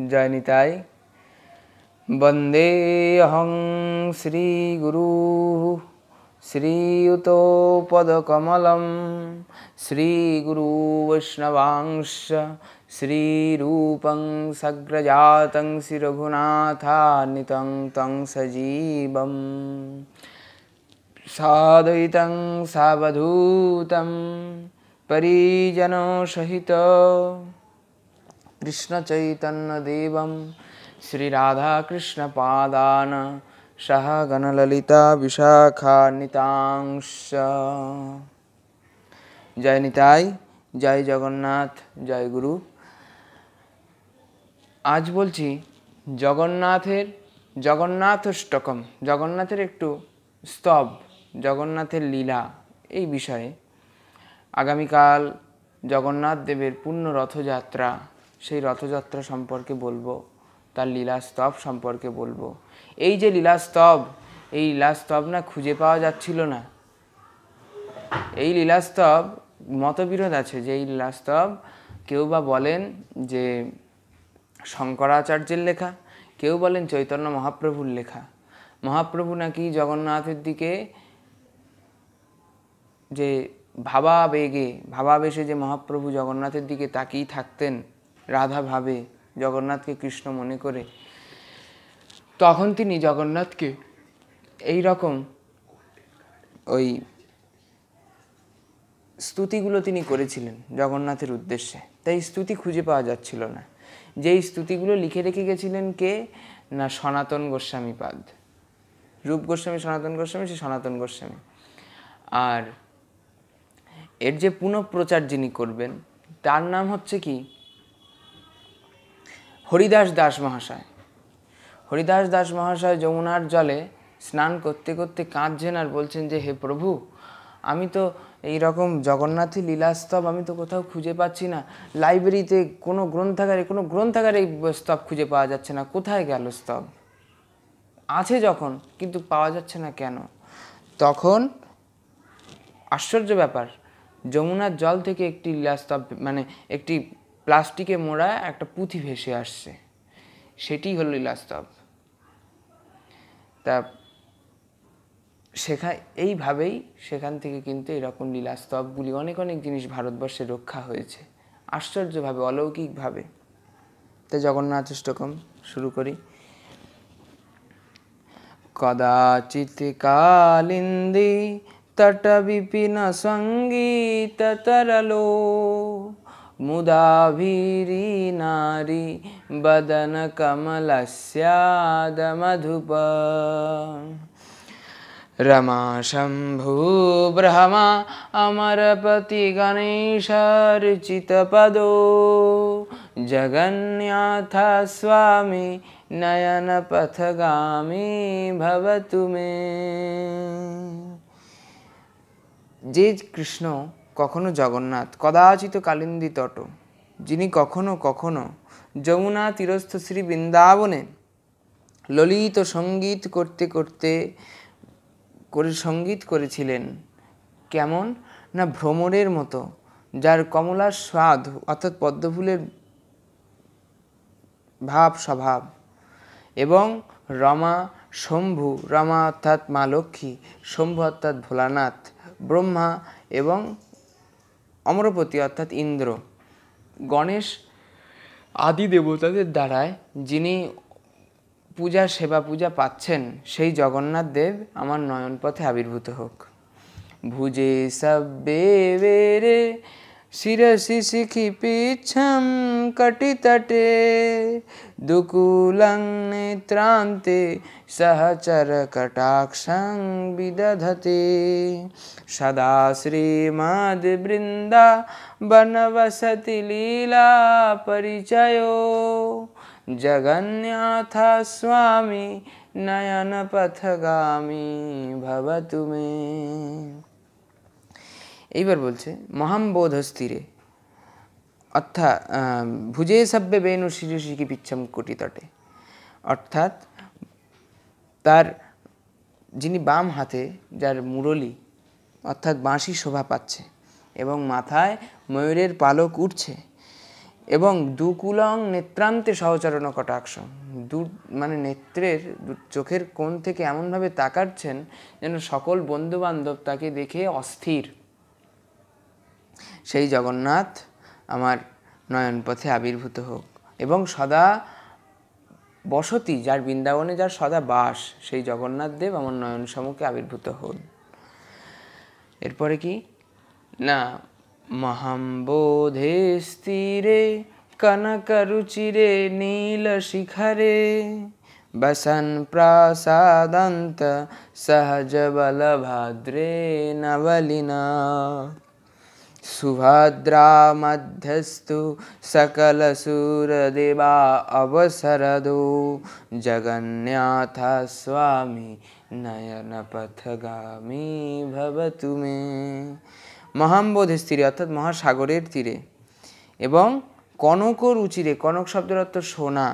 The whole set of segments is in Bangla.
जयनिताय वन्देऽहं श्रीगुरुः श्रीयुतोपदकमलं श्रीगुरुवैष्णवांश श्रीरूपं सग्रजातं श्रीरघुनाथान्वितं तं सजीवं सादयितं सावधूतं परिजनसहित কৃষ্ণচৈতন্যদেবম कृष्णचैतन्यदेवं श्रीराधाकृष्णपादान् सह गणललिता বিশাখানিতাংশ জয় নিতাই জয় জগন্নাথ জয় গুরু আজ বলছি জগন্নাথের জগন্নাথষ্টকম জগন্নাথের একটু স্তব জগন্নাথের লীলা এই বিষয়ে আগামীকাল জগন্নাথ দেবের পূর্ণ রথযাত্রা সেই রথযাত্রা সম্পর্কে বলবো তার লীলাস্তব সম্পর্কে বলবো এই যে লীলাস্তব এই লীলাস্তব না খুঁজে পাওয়া যাচ্ছিল না এই লীলাস্তব মতবিরোধ আছে যে এই লীলাস্তব কেউ বা বলেন যে শঙ্করাচার্যের লেখা কেউ বলেন চৈতন্য মহাপ্রভুর লেখা মহাপ্রভু নাকি জগন্নাথের দিকে যে ভাবাবেগে ভাবাবেশে যে মহাপ্রভু জগন্নাথের দিকে তাকিয়ে থাকতেন রাধা ভাবে জগন্নাথকে কৃষ্ণ মনে করে তখন তিনি জগন্নাথকে এই রকম ওই স্তুতিগুলো তিনি করেছিলেন জগন্নাথের উদ্দেশ্যে তাই স্তুতি খুঁজে পাওয়া যাচ্ছিল না যেই স্তুতিগুলো লিখে রেখে গেছিলেন কে না সনাতন গোস্বামী পাদ রূপ গোস্বামী সনাতন গোস্বামী সে সনাতন গোস্বামী আর এর যে পুনঃপ্রচার যিনি করবেন তার নাম হচ্ছে কি হরিদাস দাস মহাশয় হরিদাস দাস মহাশয় যমুনার জলে স্নান করতে করতে কাঁদছেন আর বলছেন যে হে প্রভু আমি তো এই রকম জগন্নাথী লীলাস্তব আমি তো কোথাও খুঁজে পাচ্ছি না লাইব্রেরিতে কোনো গ্রন্থাগারে কোনো গ্রন্থাগারে এই স্তব খুঁজে পাওয়া যাচ্ছে না কোথায় গেল স্তব আছে যখন কিন্তু পাওয়া যাচ্ছে না কেন তখন আশ্চর্য ব্যাপার যমুনার জল থেকে একটি লীলাস্তব মানে একটি প্লাস্টিকে মোড়া একটা পুঁথি ভেসে আসছে সেটি হলো লীলাস্তব তা শেখা এইভাবেই সেখান থেকে কিন্তু এরকম লীলাস্তবগুলি অনেক অনেক জিনিস ভারতবর্ষে রক্ষা হয়েছে আশ্চর্যভাবে অলৌকিকভাবে তা জগন্নাথ অষ্টকম শুরু করি কদাচিত কালিন্দি তট বিপিন সঙ্গীত তরলো मुदा वीरी नारी वदनकमलस्यादमधुप रमा शम्भुब्रह्मा पदो जगन्नाथ स्वामी नयनपथगामी भवतु मे जे कृष्ण কখনো জগন্নাথ কদাচিত কালিন্দী তট যিনি কখনো কখনো যমুনা তীরস্থ শ্রী বৃন্দাবনে ললিত সঙ্গীত করতে করতে করে সঙ্গীত করেছিলেন কেমন না ভ্রমরের মতো যার কমলার স্বাদ অর্থাৎ পদ্মফুলের ভাব স্বভাব এবং রমা শম্ভু রমা অর্থাৎ মা লক্ষ্মী শম্ভু অর্থাৎ ভোলানাথ ব্রহ্মা এবং অমরপতি অর্থাৎ ইন্দ্র গণেশ আদি দেবতাদের দ্বারায় যিনি পূজা সেবা পূজা পাচ্ছেন সেই জগন্নাথ দেব আমার নয়নপথে আবির্ভূত হোক ভুজে সব রে शिरसि शिखि पीच्छं कटितटे दुकूलं नेत्रान्ते सहचरकटाक्षं विदधते सदा लीला लीलापरिचयो जगन्नाथ स्वामी नयनपथगामी भवतु मे এইবার বলছে মহাম বোধ স্থিরে অর্থাৎ ভুজে সভ্যে বেনু শিরুষি কি পিচ্ছম কুটি তটে অর্থাৎ তার যিনি বাম হাতে যার মুরলি অর্থাৎ বাঁশি শোভা পাচ্ছে এবং মাথায় ময়ূরের পালক উঠছে এবং দুকুলং নেত্রান্তে সহচরণ কটাক্ষ দু মানে নেত্রের চোখের কোণ থেকে এমনভাবে তাকাচ্ছেন যেন সকল বন্ধুবান্ধব তাকে দেখে অস্থির সেই জগন্নাথ আমার নয়নপথে আবির্ভূত হোক এবং সদা বসতি যার বৃন্দাবনে যার সদা বাস সেই জগন্নাথ দেব আমার নয়ন সমুখে আবির্ভূত হন এরপরে কি না মহাম্বোধে স্থিরে কনকরুচিরে নীল শিখরে বসন প্রাসাদন্ত সহজ বলভাদ্রে নবলিনা सुभद्रामध्यस्तु सकलसुरदेवा अवसरदो जगन्नाथ स्वामी নয়নপথগামী ভব মে মহাম্বোধের তীরে অর্থাৎ মহাসাগরের তীরে এবং কনক রুচিরে কনক শব্দের অর্থ সোনা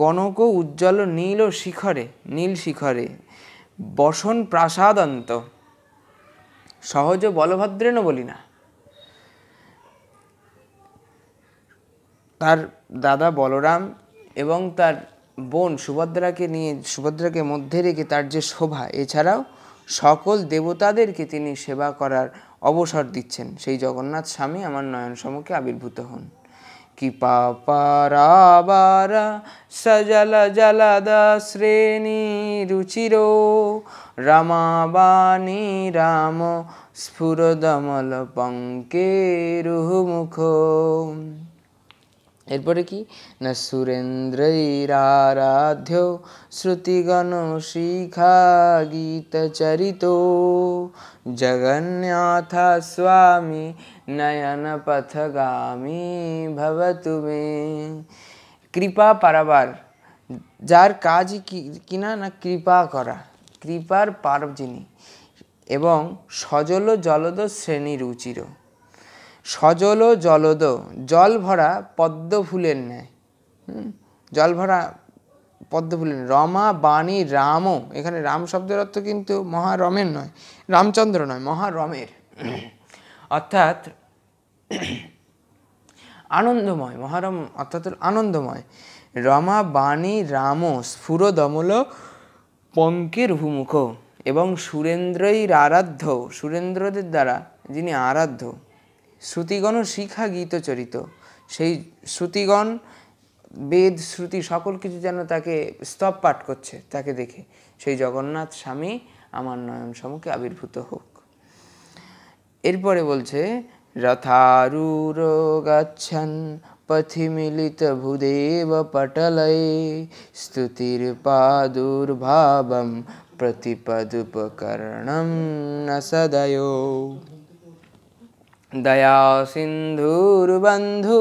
কনক উজ্জ্বল নীল শিখরে নীল শিখরে বসন প্রাসাদন্ত সহজ বলভদ্রেণ বলি না তার দাদা বলরাম এবং তার বোন সুভদ্রাকে নিয়ে সুভদ্রাকে মধ্যে রেখে তার যে শোভা এছাড়াও সকল দেবতাদেরকে তিনি সেবা করার অবসর দিচ্ছেন সেই জগন্নাথ স্বামী আমার নয়ন সমুখে আবির্ভূত হন কৃপা পারাবার সজল জলদ শ্রেণী রুচির রমাবাণী রাম স্ফুরদমল পঙ্কে রুহমুখ এরপরে কি না সুরেন্দ্রৈরারাধ্য শ্রুতিগণ শিখা চরিত জগন্নাথ স্বামী নয়ন পথগামী ভবতু মে কৃপা পারাবার যার কাজ কিনা না কৃপা করা কৃপার পার যিনি এবং সজল জলদ শ্রেণীর উচিরও সজল জলদ জল ভরা পদ্ম ফুলের ন্যায় জল ভরা পদ্ম ফুলের রমা বাণী রামও এখানে রাম শব্দের অর্থ কিন্তু মহারমের নয় রামচন্দ্র নয় মহারমের অর্থাৎ আনন্দময় মহারম অর্থাৎ আনন্দময় রমা বাণী রাম স্ফুর দমল পঙ্কের ভূমুখ এবং সুরেন্দ্রই আরাধ্য সুরেন্দ্রদের দ্বারা যিনি আরাধ্য শ্রুতিগণ শিখা গীতচরিত সেই শ্রুতিগণ বেদ শ্রুতি সকল কিছু যেন তাকে স্তব পাঠ করছে তাকে দেখে সেই জগন্নাথ স্বামী আমার নয়ন সমুখে আবির্ভূত হোক এরপরে বলছে রথারুর গাচ্ছন পথি মিলিত ভূদেব পটলয়ে স্তুতির পাদুর্ভাবম প্রতিপদুপকরণম ন সদয় दया सिंधुर्बंधु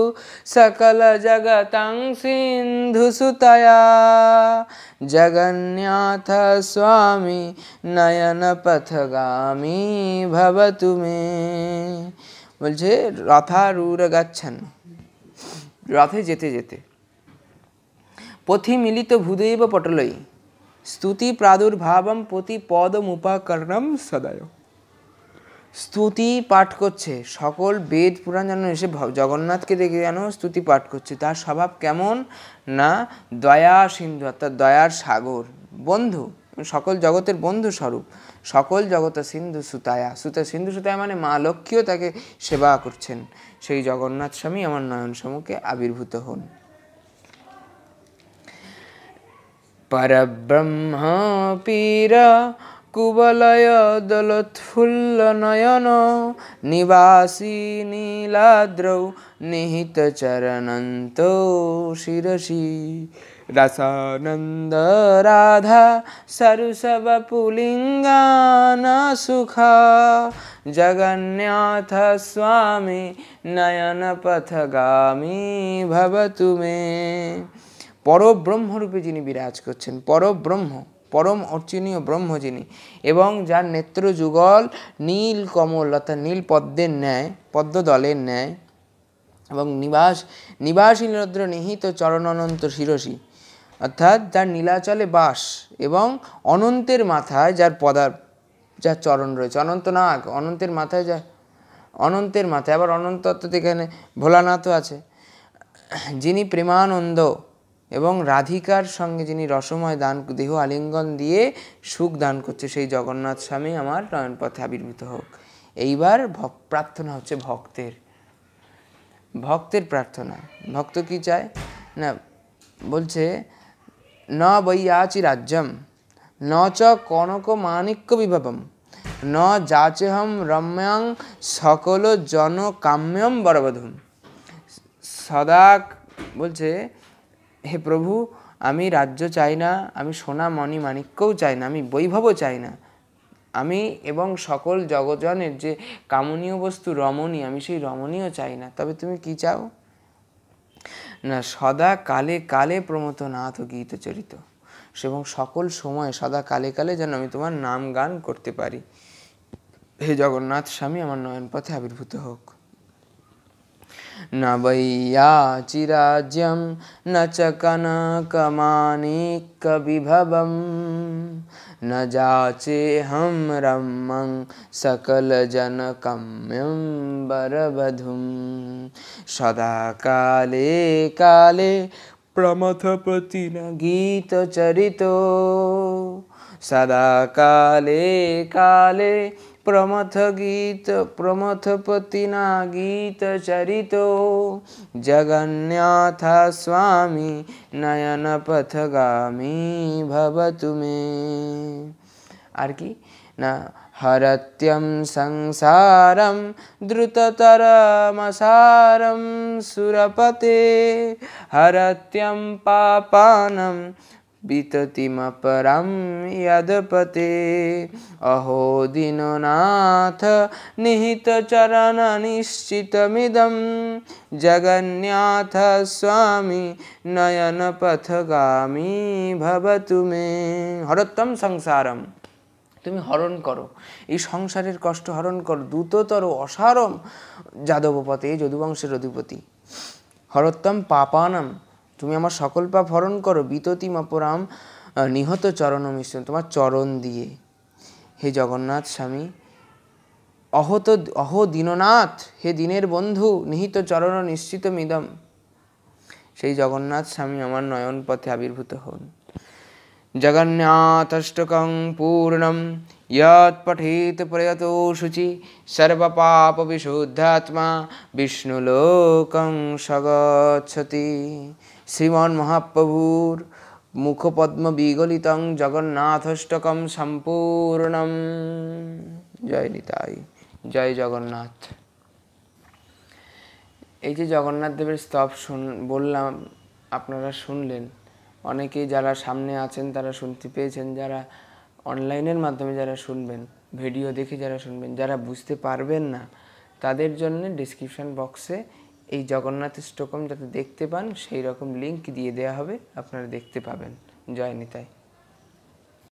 सकल जगतं सिंधु सुतया जगन्नाथ स्वामी नयन पथगामी भवतु मे बोलझे रथारूर गच्छन रथे जेते जेते पथी मिलित तो भूदेव पटलई स्तुति प्रादुर्भाव पोति पद मुपाकर्णम सदायो স্তুতি পাঠ করছে সকল বেদ পুরাণ যেন এসে জগন্নাথকে দেখে যেন স্তুতি পাঠ করছে তার স্বভাব কেমন না দয়া সিন্ধু অর্থাৎ দয়ার সাগর বন্ধু সকল জগতের বন্ধু স্বরূপ সকল জগত সিন্ধু সুতায়া সুতা সিন্ধু সুতায়া মানে মা লক্ষ্মীও তাকে সেবা করছেন সেই জগন্নাথ স্বামী আমার নয়ন সমুখে আবির্ভূত হন পরব্রহ্ম পীরা কুবলয় দোলৎফুল্লনয়ন নিবাসী নীলাদ্রৌ নিহিতচরণন্ত শিরসি রসানন্দ রাধা সরসব পুলিঙ্গানা সুখা জগন্নাথ স্বামী নয়ন পথগামী ভবতু মে পরব্রহ্মরূপে যিনি বিরাজ করছেন পরব্রহ্ম পরম অর্চনীয় ব্রহ্ম যিনি এবং যার নেত্র যুগল নীল কমল অর্থাৎ নীল পদ্মের ন্যায় পদ্মদলের ন্যায় এবং নিবাস নিবাসীনদ্র নিহিত চরণ অনন্ত শিরসী অর্থাৎ যার নীলাচলে বাস এবং অনন্তের মাথায় যার পদার যার চরণ রয়েছে অনন্তনাগ অনন্তের মাথায় যা অনন্তের মাথায় আবার অনন্ত অর্থাৎ এখানে ভোলানাথও আছে যিনি প্রেমানন্দ এবং রাধিকার সঙ্গে যিনি রসময় দান দেহ আলিঙ্গন দিয়ে সুখ দান করছে সেই জগন্নাথ স্বামী আমার নয়নপথে আবির্ভূত হোক এইবার ভক প্রার্থনা হচ্ছে ভক্তের ভক্তের প্রার্থনা ভক্ত কি চায় না বলছে ন বৈয়াচি রাজ্যম ন চ কনক মাণিক্য বিভবম ন যাচেহম রম্যাং সকল জনকাম্যম বরবধুম সদা বলছে হে প্রভু আমি রাজ্য চাই না আমি সোনা মণি মাণিক্যও চাই না আমি বৈভবও চাই না আমি এবং সকল জগজনের যে কামনীয় বস্তু রমণী আমি সেই রমণীও চাই না তবে তুমি কি চাও না সদা কালে কালে প্রমত নাথ গীত চরিত এবং সকল সময় সদা কালে কালে যেন আমি তোমার নাম গান করতে পারি হে জগন্নাথ স্বামী আমার নয়ন পথে আবির্ভূত হোক न वैयाचिराज्यं न च कनकमाणिकविभवं न जाचेऽहं रमं सकलजनकम्यं वरवधुं सदा काले काले प्रमथप्रतिनगीतचरितो सदा काले काले प्रमथ गीत प्रमथपतिना गीतचरितो जगन्नाथ स्वामी नयनपथगामी भवतु मे आर्की न हरत्यम संसारम द्रुततरमसारम सुरपते हरत्यं पापानं দীননাথ নিহিত চরণ নিশ্চিতমিদম জগন্নাথ স্বামী নয়ন নয়নপথগামী ভবতু মে হরত্তম সংসারম তুমি হরণ করো এই সংসারের কষ্ট হরণ করো দ্রুততর অসারম যাদবপথে যদুবংশের অধিপতি হরত্তম পাপানম তুমি আমার সকল পাপ হরণ করো বিততি মাপরাম নিহত চরণ মিশ্রণ তোমার চরণ দিয়ে হে জগন্নাথ স্বামী অহত অহ দীননাথ হে দিনের বন্ধু নিহিত চরণ নিশ্চিত মিদম সেই জগন্নাথ স্বামী আমার নয়ন পথে আবির্ভূত হন জগন্নাথষ্টকং পূর্ণম ইয়ৎ পঠিত প্রয়ত শুচি সর্বপাপ বিশুদ্ধাত্মা বিষ্ণুলোকং সগচ্ছতি শ্রীমন মহাপ্রভুর মুখপদ্ম বিগলিতং জগন্নাথষ্টকম সম্পূর্ণম জয় নিতাই জয় জগন্নাথ এই যে জগন্নাথ দেবের স্তব শুন বললাম আপনারা শুনলেন অনেকেই যারা সামনে আছেন তারা শুনতে পেয়েছেন যারা অনলাইনের মাধ্যমে যারা শুনবেন ভিডিও দেখে যারা শুনবেন যারা বুঝতে পারবেন না তাদের জন্য ডিসক্রিপশান বক্সে এই জগন্নাথ স্টোকম যাতে দেখতে পান সেই রকম লিঙ্ক দিয়ে দেয়া হবে আপনারা দেখতে পাবেন জয় নিতায়